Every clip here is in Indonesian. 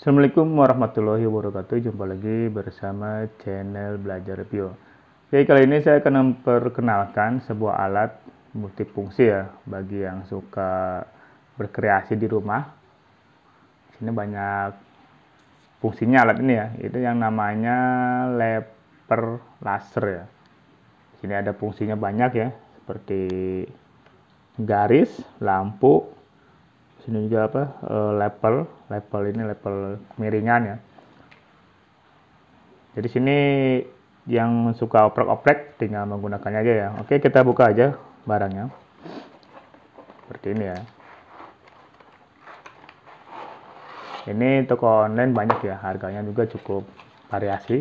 Assalamualaikum warahmatullahi wabarakatuh Jumpa lagi bersama channel Belajar Review Oke kali ini saya akan memperkenalkan sebuah alat multifungsi ya Bagi yang suka berkreasi di rumah Ini banyak fungsinya alat ini ya Itu yang namanya leper laser ya Di sini ada fungsinya banyak ya Seperti garis, lampu, sini juga apa e, eh, level level ini level miringan ya jadi sini yang suka oprek-oprek tinggal menggunakannya aja ya oke kita buka aja barangnya seperti ini ya ini toko online banyak ya harganya juga cukup variasi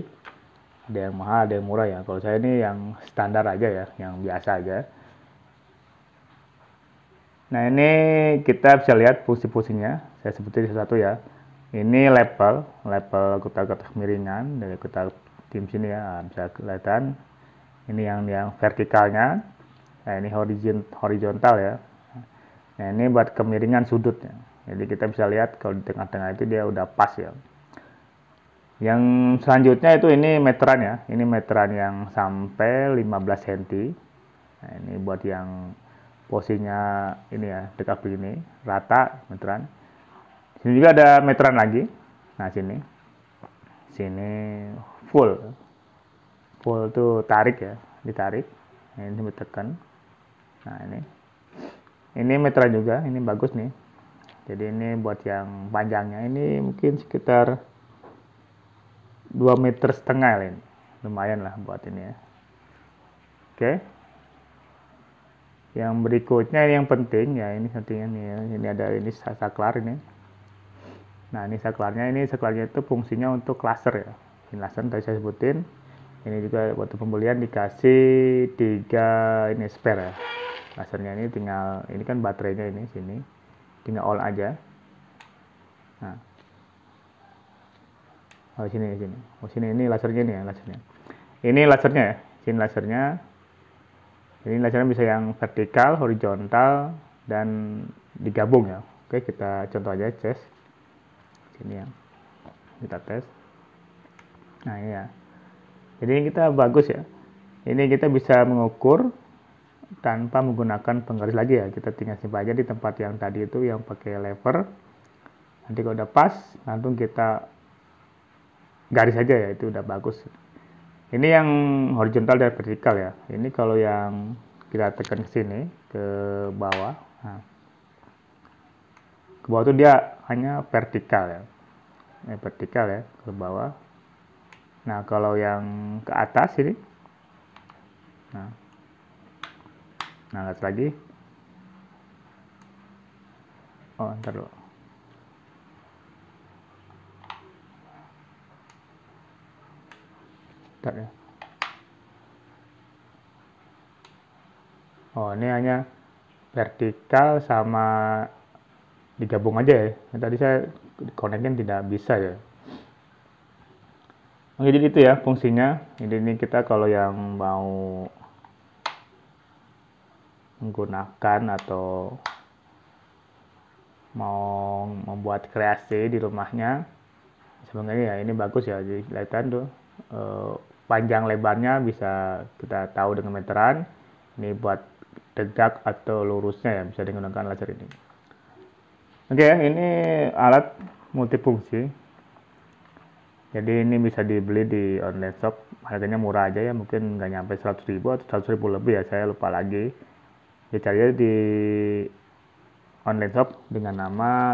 ada yang mahal ada yang murah ya kalau saya ini yang standar aja ya yang biasa aja Nah ini kita bisa lihat fungsi-fungsinya. Saya sebutin satu ya. Ini level level kota kemiringan miringan dari kota tim sini ya. Nah, bisa kelihatan ini yang yang vertikalnya. Nah ini horizontal ya. Nah ini buat kemiringan sudutnya. Jadi kita bisa lihat kalau di tengah-tengah itu dia udah pas ya. Yang selanjutnya itu ini meteran ya. Ini meteran yang sampai 15 cm. Nah, ini buat yang posisinya ini ya DKB ini rata meteran sini juga ada meteran lagi nah sini sini full full tuh tarik ya ditarik ini ditekan nah ini ini meteran juga ini bagus nih jadi ini buat yang panjangnya ini mungkin sekitar 2 meter setengah ini lumayan lah buat ini ya oke okay. Yang berikutnya ini yang penting ya ini settingan ya. Ini ada ini saklar ini. Nah ini saklarnya ini saklarnya itu fungsinya untuk cluster ya. Ini cluster tadi saya sebutin. Ini juga waktu pembelian dikasih tiga ini spare ya. Clusternya ini tinggal ini kan baterainya ini sini tinggal all aja. Nah. Oh sini sini. Oh sini ini lasernya ini ya lasernya. Ini lasernya ya. Sini lasernya jadi pelajaran bisa yang vertikal, horizontal, dan digabung ya. Oke, kita contoh aja chest. Sini ya. Kita tes. Nah, ini ya. Jadi ini kita bagus ya. Ini kita bisa mengukur tanpa menggunakan penggaris lagi ya. Kita tinggal simpan aja di tempat yang tadi itu yang pakai lever. Nanti kalau udah pas, langsung kita garis aja ya, itu udah bagus. Ini yang horizontal dan vertikal ya. Ini kalau yang kita tekan ke sini ke bawah. Nah. Ke bawah itu dia hanya vertikal ya. Ini vertikal ya ke bawah. Nah, kalau yang ke atas ini Nah. Nah, lihat lagi. Oh, ntar dulu. ya oh ini hanya vertikal sama digabung aja ya tadi saya konekin tidak bisa ya oke oh, jadi itu ya fungsinya jadi ini kita kalau yang mau menggunakan atau mau membuat kreasi di rumahnya sebenarnya ya ini bagus ya jadi kelihatan tuh uh, panjang lebarnya bisa kita tahu dengan meteran ini buat tegak atau lurusnya ya bisa digunakan laser ini oke ini alat multifungsi jadi ini bisa dibeli di online shop harganya murah aja ya mungkin nggak nyampe 100 ribu atau 100 ribu lebih ya saya lupa lagi Dicari di online shop dengan nama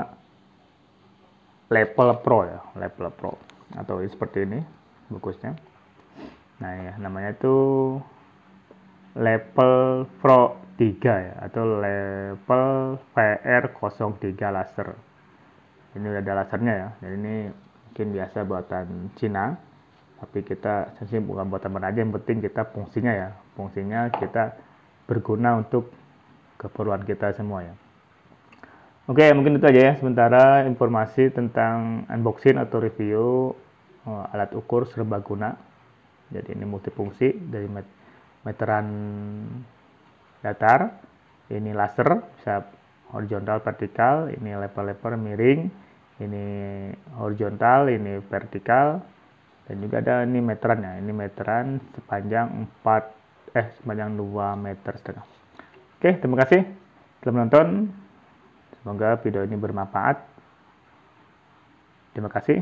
Level Pro ya Level Pro atau seperti ini bungkusnya Nah, ya, namanya itu level Pro 3 ya atau level VR03 laser. Ini udah ada lasernya ya. Dan ini mungkin biasa buatan Cina. Tapi kita sensi bukan buatan mana aja yang penting kita fungsinya ya. Fungsinya kita berguna untuk keperluan kita semua ya. Oke, mungkin itu aja ya sementara informasi tentang unboxing atau review eh, alat ukur serbaguna jadi ini multifungsi dari meteran datar ini laser bisa horizontal vertikal ini level-level miring ini horizontal ini vertikal dan juga ada ini meteran ya ini meteran sepanjang 4 eh sepanjang 2 meter setengah oke terima kasih telah menonton semoga video ini bermanfaat terima kasih